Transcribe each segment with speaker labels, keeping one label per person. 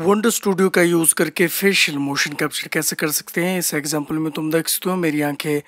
Speaker 1: wonder Studio का use करके facial motion capture कैसे कर सकते हैं इस एग्जांपल में तुम देख सकते हो मेरी आंखें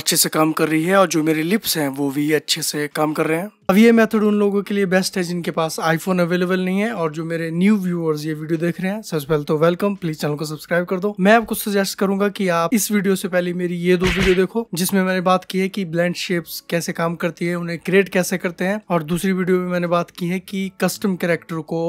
Speaker 1: अच्छे से काम कर रही है और जो मेरे लिप्स हैं वो भी अच्छे से काम कर रहे हैं अब ये मेथड उन लोगों के लिए बेस्ट है जिनके पास आईफोन अवेलेबल नहीं है और जो मेरे न्यू व्यूअर्स ये वीडियो देख रहे हैं सबसे पहले तो वेलकम प्लीज चैनल को सब्सक्राइब कर दो मैं आपको सजेस्ट करूंगा कि आप इस वीडियो से पहले मेरी ये दो वीडियो देखो जिसमें मैंने बात की है कि ब्लैंड शेप्स कैसे काम करती है उन्हें क्रिएट कैसे करते हैं और दूसरी वीडियो में मैंने बात की है कि कस्टम कैरेक्टर को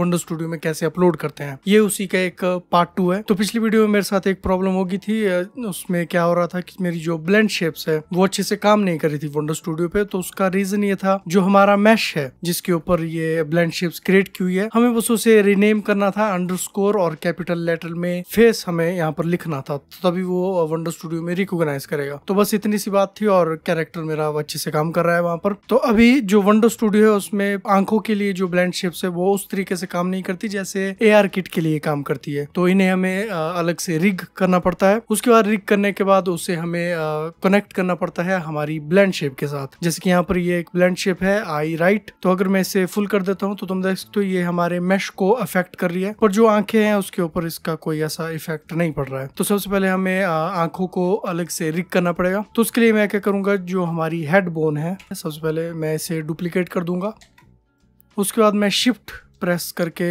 Speaker 1: वंडो स्टूडियो में कैसे अपलोड करते हैं ये उसी का एक पार्ट टू है तो पिछली वीडियो में मेरे साथ एक प्रॉब्लम होगी थी उसमें क्या हो रहा था कि मेरी जो ब्लैंड शेप्स है वो अच्छे से काम नहीं कर रही थी वंडो स्टूडियो पे तो उसका रीजन ये था था जो हमारा मैश है जिसके ऊपर ये ब्लेंड शेप्स क्रिएट की हुई है हमें बस उसे रिनेम करना था अंडरस्कोर और कैपिटल लेटर में फेस हमें यहाँ पर लिखना था तो तभी वो वंडर uh, स्टूडियो में रिकोगनाइज करेगा तो बस इतनी सी बात थी और कैरेक्टर मेरा अच्छे से काम कर रहा है वहां पर तो अभी जो वंडर स्टूडियो है उसमें आंखों के लिए जो ब्लेंड शेप्स है वो उस तरीके से काम नहीं करती जैसे ए किट के लिए काम करती है तो इन्हें हमें uh, अलग से रिग करना पड़ता है उसके बाद रिग करने के बाद उसे हमें कनेक्ट uh, करना पड़ता है हमारी ब्लेंड शेप के साथ जैसे कि यहाँ पर ये एक ब्लेंड रिलेशनशिप है आई राइट तो अगर मैं इसे फुल कर देता हूँ तो तुम देख सकते हो ये हमारे मैश को अफेक्ट कर रही है पर जो आंखें हैं उसके ऊपर इसका कोई ऐसा इफेक्ट नहीं पड़ रहा है तो सबसे पहले हमें आंखों को अलग से रिक करना पड़ेगा तो उसके लिए मैं क्या करूंगा जो हमारी हेड बोन है सबसे पहले मैं इसे डुप्लीकेट कर दूंगा उसके बाद मैं शिफ्ट प्रेस करके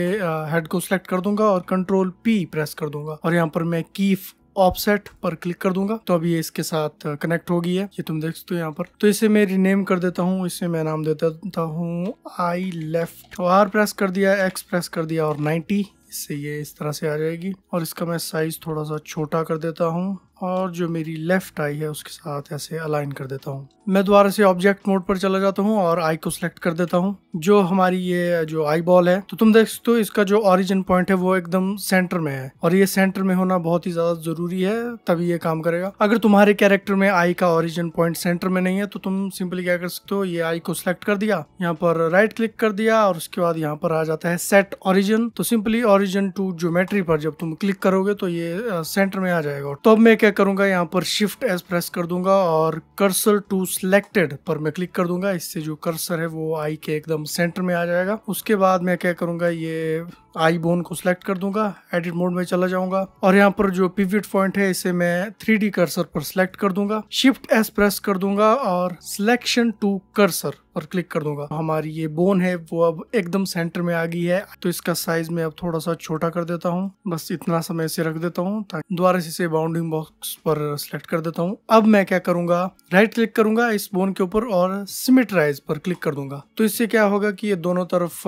Speaker 1: हेड को सिलेक्ट कर दूंगा और कंट्रोल पी प्रेस कर दूंगा और यहाँ पर मैं कीफ ऑफसेट पर क्लिक कर दूंगा तो अभी ये इसके साथ कनेक्ट हो गई है ये तुम देख सकते हो यहाँ पर तो इसे मैं रिनेम कर देता हूँ इसे मैं नाम दे देता हूँ आई लेफ्ट आर प्रेस कर दिया एक्स प्रेस कर दिया और नाइन्टी इससे ये इस तरह से आ जाएगी और इसका मैं साइज थोड़ा सा छोटा कर देता हूँ और जो मेरी लेफ़्ट आई है उसके साथ ऐसे अलाइन कर देता हूँ मैं दोबारा से ऑब्जेक्ट मोड पर चला जाता हूँ और आई को सिलेक्ट कर देता हूँ जो हमारी ये जो आई बॉल है तो तुम देख सकते हो इसका जो ऑरिजिन पॉइंट है वो एकदम सेंटर में है और ये सेंटर में होना बहुत ही ज़्यादा ज़रूरी है तभी ये काम करेगा अगर तुम्हारे कैरेक्टर में आई का ऑरिजिन पॉइंट सेंटर में नहीं है तो तुम सिंपली क्या कर सकते हो ये आई को सिलेक्ट कर दिया यहाँ पर राइट क्लिक कर दिया और उसके बाद यहाँ पर आ जाता है सेट ऑरिजिन तो सिंपली ऑरिजिन टू ज्योमेट्री पर जब तुम क्लिक करोगे तो ये सेंटर में आ जाएगा तो अब मैं क्या क्या करूंगा यहाँ पर शिफ्ट एस प्रेस कर दूंगा और कर्सर टू सिलेक्टेड पर मैं क्लिक कर दूंगा इससे जो कर्सर है वो आई के एकदम सेंटर में आ जाएगा उसके बाद मैं क्या करूंगा ये आई बोन को सिलेक्ट कर दूंगा एडिट मोड में चला जाऊंगा और यहाँ पर जो पिविट पॉइंट है इसे मैं थ्री डी कर्सर पर सिलेक्ट कर दूंगा शिफ्ट एस प्रेस कर दूंगा और सिलेक्शन टू कर्सर पर क्लिक कर दूंगा हमारी ये बोन है वो अब एकदम सेंटर में आ गई है तो इसका साइज मैं अब थोड़ा सा छोटा कर देता हूँ बस इतना समय इसे रख देता हूँ दोबारा से इसे बाउंडिंग बॉक्स पर सिलेक्ट कर देता हूँ अब मैं क्या करूंगा राइट क्लिक करूंगा इस बोन के ऊपर और सिमिट्राइज पर क्लिक कर दूंगा तो इससे क्या होगा कि ये दोनों तरफ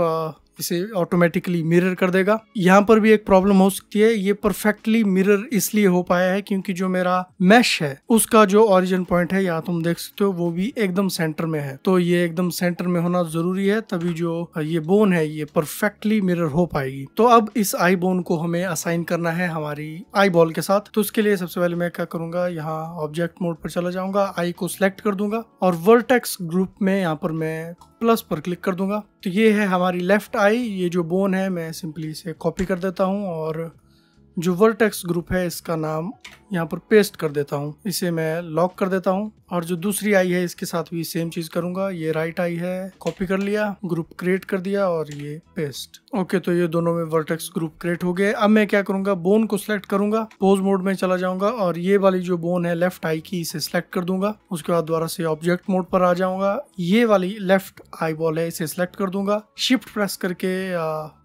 Speaker 1: इसे ऑटोमेटिकली मिरर कर देगा यहाँ पर भी एक प्रॉब्लम हो सकती है ये परफेक्टली मिरर इसलिए हो पाया है क्योंकि जो मेरा मैश है उसका जो ऑरिजिन पॉइंट है यहाँ तुम देख सकते हो वो भी एकदम सेंटर में है तो ये एकदम सेंटर में होना जरूरी है तभी जो ये बोन है ये परफेक्टली मिरर हो पाएगी तो अब इस आई बोन को हमें असाइन करना है हमारी आई बॉल के साथ तो उसके लिए सबसे पहले मैं क्या करूंगा यहाँ ऑब्जेक्ट मोड पर चला जाऊंगा आई को सिलेक्ट कर दूंगा और वर्टेक्स ग्रुप में यहाँ पर मैं प्लस पर क्लिक कर दूंगा तो ये है हमारी लेफ्ट आई ये जो बोन है मैं सिंपली इसे कॉपी कर देता हूँ और जो वर्टेक्स ग्रुप है इसका नाम यहाँ पर पेस्ट कर देता हूँ इसे मैं लॉक कर देता हूँ और जो दूसरी आई है इसके साथ भी सेम चीज करूंगा ये राइट आई है कॉपी कर लिया ग्रुप क्रिएट कर दिया और ये पेस्ट ओके तो ये दोनों में वर्टेक्स ग्रुप क्रिएट हो गए अब मैं क्या करूंगा बोन को सिलेक्ट करूंगा पोज मोड में चला जाऊंगा और ये वाली जो बोन है लेफ्ट आई की इसे सिलेक्ट कर दूंगा उसके बाद दोबारा से ऑब्जेक्ट मोड पर आ जाऊंगा ये वाली लेफ्ट आई बॉल है इसे सिलेक्ट कर दूंगा शिफ्ट प्रेस करके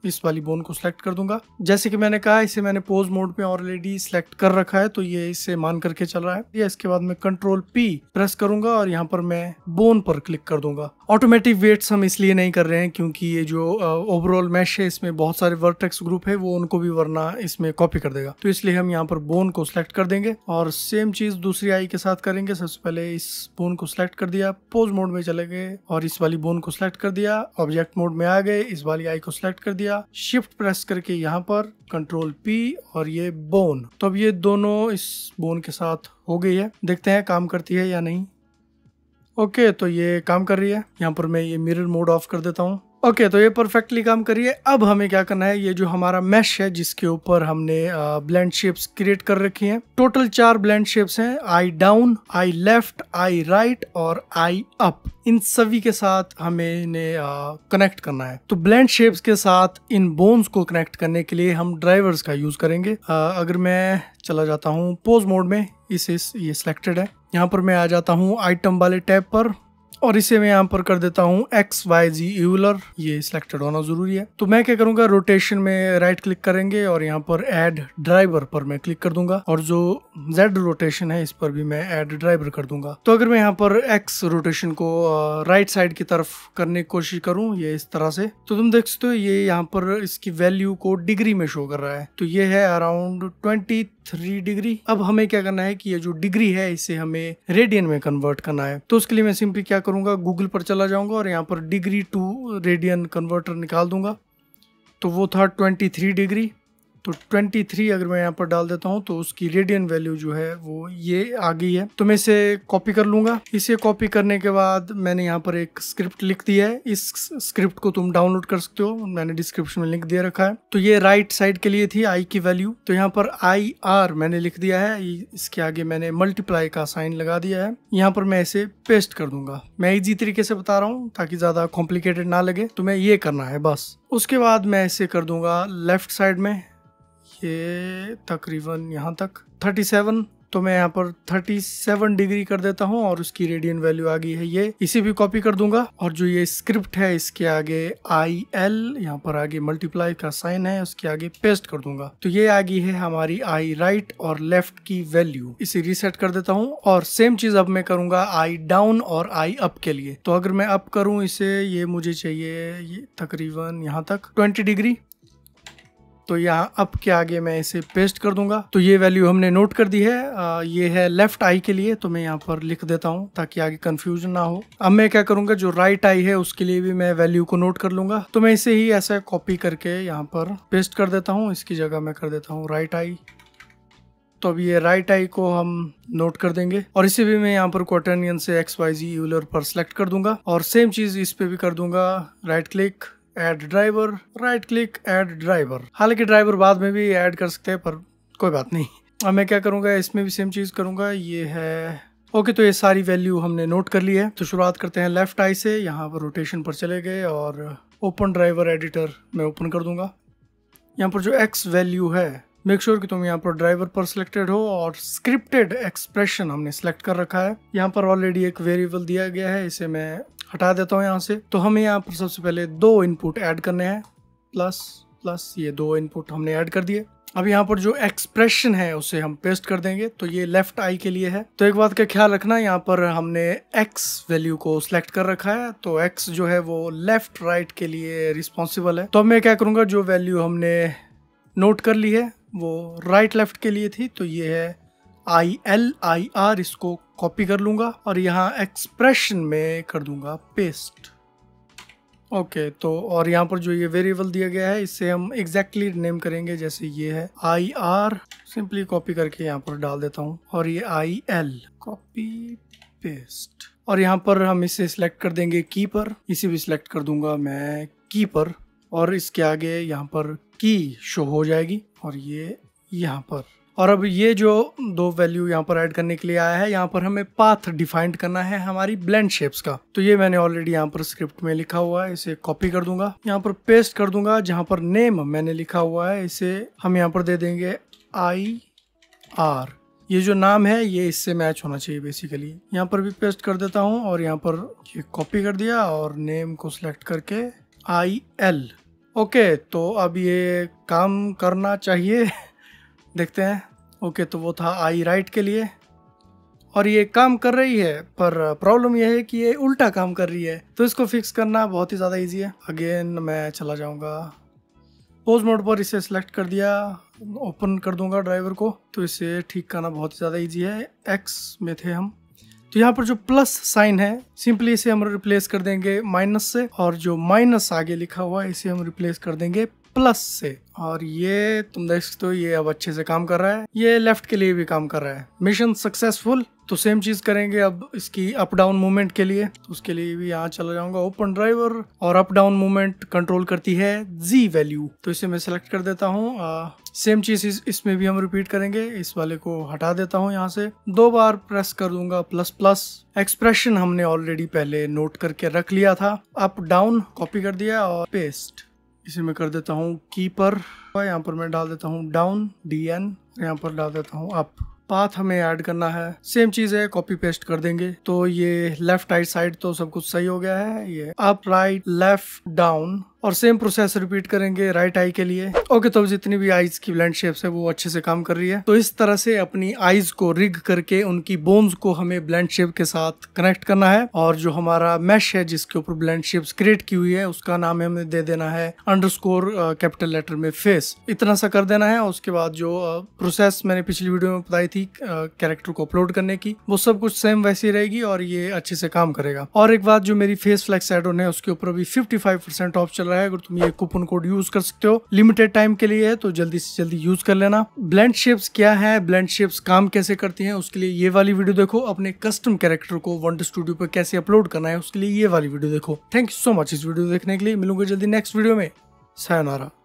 Speaker 1: इस वाली बोन को सिलेक्ट कर दूंगा जैसे कि मैंने कहा इसे मैंने एक्सपोज मोड पे ऑलरेडी सिलेक्ट कर रखा है तो ये इसे मान करके चल रहा है इसके बाद मैं कंट्रोल पी प्रेस करूंगा और यहाँ पर मैं बोन पर क्लिक कर दूंगा ऑटोमेटिक वेट्स हम इसलिए नहीं कर रहे हैं क्योंकि ये जो ओवरऑल मैश है इसमें बहुत सारे वर्टेक्स ग्रुप है वो उनको भी वरना इसमें कॉपी कर देगा तो इसलिए हम यहाँ पर बोन को सिलेक्ट कर देंगे और सेम चीज दूसरी आई के साथ करेंगे सबसे पहले इस बोन को सिलेक्ट कर दिया पोज मोड में चले गए और इस वाली बोन को सिलेक्ट कर दिया ऑब्जेक्ट मोड में आ गए इस वाली आई को सिलेक्ट कर दिया शिफ्ट प्रेस करके यहाँ पर कंट्रोल पी और ये बोन तो अब ये दोनों इस बोन के साथ हो गई है देखते हैं काम करती है या नहीं ओके तो ये काम कर रही है यहाँ पर मैं ये मिरर मोड ऑफ कर देता हूँ ओके okay, तो ये परफेक्टली काम करिए अब हमें क्या करना है ये जो हमारा मैश है जिसके ऊपर हमने ब्लेंड शेप्स क्रिएट कर रखी हैं टोटल चार ब्लेंड शेप्स हैं eye down eye left eye right और आई अप इन सभी के साथ हमें ने कनेक्ट करना है तो ब्लेंड शेप्स के साथ इन बोन्स को कनेक्ट करने के लिए हम ड्राइवर्स का यूज करेंगे आ, अगर मैं चला जाता हूँ पोज मोड में इस, इस ये सिलेक्टेड है यहाँ पर मैं आ जाता हूँ आइटम वाले टैब पर और इसे मैं यहाँ पर कर देता हूँ एक्स वाई जी यूलर ये सिलेक्टेड होना जरूरी है तो मैं क्या करूंगा रोटेशन में राइट क्लिक करेंगे और यहाँ पर एड ड्राइवर पर मैं क्लिक कर दूंगा और जो जेड रोटेशन है इस पर भी मैं एड ड्राइवर कर दूंगा तो अगर मैं यहाँ पर एक्स रोटेशन को राइट साइड की तरफ करने की कोशिश करूँ ये इस तरह से तो तुम देख सकते हो ये यहाँ पर इसकी वैल्यू को डिग्री में शो कर रहा है तो ये है अराउंड ट्वेंटी थ्री डिग्री अब हमें क्या करना है कि ये जो डिग्री है इसे हमें रेडियन में कन्वर्ट करना है तो उसके लिए मैं सिंपली क्या करूँ करूँगा गूगल पर चला जाऊँगा और यहाँ पर डिग्री टू रेडियन कन्वर्टर निकाल दूँगा तो वो था ट्वेंटी थ्री डिग्री तो 23 अगर मैं यहाँ पर डाल देता हूँ तो उसकी रेडियन वैल्यू जो है वो ये आ गई है तो मैं इसे कॉपी कर लूंगा इसे कॉपी करने के बाद मैंने यहाँ पर एक स्क्रिप्ट लिख दिया है इस स्क्रिप्ट को तुम डाउनलोड कर सकते हो मैंने डिस्क्रिप्शन में लिंक दे रखा है तो ये राइट साइड के लिए थी आई की वैल्यू तो यहाँ पर आई आर मैंने लिख दिया है इसके आगे मैंने मल्टीप्लाई का साइन लगा दिया है यहाँ पर मैं इसे पेस्ट कर दूंगा मैं इजी तरीके से बता रहा हूँ ताकि ज्यादा कॉम्प्लिकेटेड ना लगे तो मैं ये करना है बस उसके बाद मैं इसे कर दूंगा लेफ्ट साइड में ये तकरीबन यहाँ तक 37 तो मैं यहाँ पर 37 डिग्री कर देता हूँ और उसकी रेडियन वैल्यू आ गई है ये इसे भी कॉपी कर दूंगा और जो ये स्क्रिप्ट है इसके आगे आई एल यहाँ पर आगे मल्टीप्लाई का साइन है उसके आगे पेस्ट कर दूंगा तो ये आ गई है हमारी आई राइट और लेफ्ट की वैल्यू इसे रीसेट कर देता हूँ और सेम चीज अब मैं करूंगा आई डाउन और आई अप के लिए तो अगर मैं अप करूँ इसे ये मुझे चाहिए ये तकरीबन यहाँ तक ट्वेंटी डिग्री तो यहाँ अप के आगे मैं इसे पेस्ट कर दूंगा तो ये वैल्यू हमने नोट कर दी है आ, ये है लेफ्ट आई के लिए तो मैं यहाँ पर लिख देता हूँ ताकि आगे कंफ्यूजन ना हो अब मैं क्या करूंगा जो राइट आई है उसके लिए भी मैं वैल्यू को नोट कर लूंगा तो मैं इसे ही ऐसा कॉपी करके यहाँ पर पेस्ट कर देता हूँ इसकी जगह मैं कर देता हूँ राइट आई तो अब ये राइट आई को हम नोट कर देंगे और इसे भी मैं यहाँ पर क्वार्टनियन से एक्स वाई जी यूलर पर सेलेक्ट कर दूंगा और सेम चीज इस पे भी कर दूंगा right click add driver right click add driver हालांकि ड्राइवर बाद में भी ऐड कर सकते हैं पर कोई बात नहीं अब मैं क्या करूँगा इसमें भी सेम चीज़ करूँगा ये है ओके तो ये सारी वैल्यू हमने नोट कर ली है तो शुरुआत करते हैं लेफ्ट आई से यहाँ पर रोटेशन पर चले गए और ओपन ड्राइवर एडिटर मैं ओपन कर दूंगा यहाँ पर जो एक्स वैल्यू है मेक श्योर sure कि तुम यहाँ पर ड्राइवर पर सिलेक्टेड हो और स्क्रिप्टेड एक्सप्रेशन हमने सेलेक्ट कर रखा है यहाँ पर ऑलरेडी एक वेरिएबल दिया गया है इसे मैं हटा देता हूँ यहाँ से तो हमें यहाँ पर सबसे पहले दो इनपुट ऐड करने हैं प्लस प्लस ये दो इनपुट हमने ऐड कर दिए अब यहाँ पर जो एक्सप्रेशन है उसे हम पेस्ट कर देंगे तो ये लेफ्ट आई के लिए है तो एक बात का ख्याल रखना यहाँ पर हमने एक्स वैल्यू को सिलेक्ट कर रखा है तो एक्स जो है वो लेफ्ट राइट के लिए रिस्पॉन्सिबल है तो अब मैं क्या करूँगा जो वैल्यू हमने नोट कर ली है वो राइट right, लेफ्ट के लिए थी तो ये है आई एल आई आर इसको कॉपी कर लूंगा और यहाँ एक्सप्रेशन में कर दूंगा पेस्ट ओके तो और यहाँ पर जो ये वेरिएबल दिया गया है इससे हम एग्जैक्टली exactly नेम करेंगे जैसे ये है आई आर सिंपली कॉपी करके यहाँ पर डाल देता हूँ और ये आई एल कॉपी पेस्ट और यहाँ पर हम इसे सिलेक्ट कर देंगे की पर इसे भी सिलेक्ट कर दूंगा मैं की पर और इसके आगे यहाँ पर की शो हो जाएगी और ये यहाँ पर और अब ये जो दो वैल्यू यहाँ पर ऐड करने के लिए आया है यहाँ पर हमें पाथ डिफाइंड करना है हमारी ब्लेंड शेप्स का तो ये मैंने ऑलरेडी यहाँ पर स्क्रिप्ट में लिखा हुआ है इसे कॉपी कर दूंगा यहाँ पर पेस्ट कर दूंगा जहाँ पर नेम मैंने लिखा हुआ है इसे हम यहाँ पर दे देंगे आई आर ये जो नाम है ये इससे मैच होना चाहिए बेसिकली यहाँ पर भी पेस्ट कर देता हूँ और यहाँ पर ये कॉपी कर दिया और नेम को सिलेक्ट करके आई एल ओके तो अब ये काम करना चाहिए देखते हैं ओके तो वो था आई राइट के लिए और ये काम कर रही है पर प्रॉब्लम यह है कि ये उल्टा काम कर रही है तो इसको फिक्स करना बहुत ही ज़्यादा इजी है अगेन मैं चला जाऊँगा पोज मोड पर इसे सेलेक्ट कर दिया ओपन कर दूंगा ड्राइवर को तो इसे ठीक करना बहुत ही ज़्यादा इजी है एक्स में थे हम तो यहाँ पर जो प्लस साइन है सिंपली इसे हम रिप्लेस कर देंगे माइनस से और जो माइनस आगे लिखा हुआ है इसे हम रिप्लेस कर देंगे प्लस से और ये तुम देख सकते हो ये अब अच्छे से काम कर रहा है ये लेफ्ट के लिए भी काम कर रहा है मिशन सक्सेसफुल तो सेम चीज करेंगे अब इसकी अप डाउन मूवमेंट के लिए तो उसके लिए भी यहाँ चला जाऊंगा ओपन ड्राइवर और अप डाउन मूवमेंट कंट्रोल करती है जी वैल्यू तो इसे मैं सिलेक्ट कर देता हूँ सेम चीज इस, इसमें भी हम रिपीट करेंगे इस वाले को हटा देता हूँ यहाँ से दो बार प्रेस कर दूंगा प्लस प्लस एक्सप्रेशन हमने ऑलरेडी पहले नोट करके रख लिया था अप डाउन कॉपी कर दिया और पेस्ट इसे मैं कर देता हूँ कीपर यहाँ पर मैं डाल देता हूँ डाउन डी एन यहाँ पर डाल देता हूँ अप पाथ हमें ऐड करना है सेम चीज है कॉपी पेस्ट कर देंगे तो ये लेफ्ट राइट साइड तो सब कुछ सही हो गया है ये अप राइट लेफ्ट डाउन और सेम प्रोसेस रिपीट करेंगे राइट आई के लिए ओके तो जितनी भी आईज की ब्लैंड शेप्स है वो अच्छे से काम कर रही है तो इस तरह से अपनी आईज को रिग करके उनकी बोन्स को हमें ब्लैंड शेप के साथ कनेक्ट करना है और जो हमारा मैश है जिसके ऊपर ब्लैंड शेप्स क्रिएट की हुई है उसका नाम हमें दे देना है अंडर कैपिटल लेटर में फेस इतना सा कर देना है उसके बाद जो प्रोसेस uh, मैंने पिछली वीडियो में बताई थी कैरेक्टर uh, को अपलोड करने की वो सब कुछ सेम वैसी रहेगी और ये अच्छे से काम करेगा और एक बात जो मेरी फेस फ्लैक्स एड है उसके ऊपर अभी फिफ्टी ऑफ चल रहा है रहा है अगर तुम ये कूपन कोड यूज कर सकते हो लिमिटेड टाइम के लिए है तो जल्दी से जल्दी यूज कर लेना ब्लेंड शेप्स क्या है ब्लेंड शेप्स काम कैसे करती हैं उसके लिए ये वाली वीडियो देखो अपने कस्टम कैरेक्टर को वन स्टूडियो पर कैसे अपलोड करना है उसके लिए ये वाली वीडियो देखो थैंक यू सो मच इस वीडियो देखने के लिए मिलूंगे जल्दी नेक्स्ट वीडियो में सायोनारा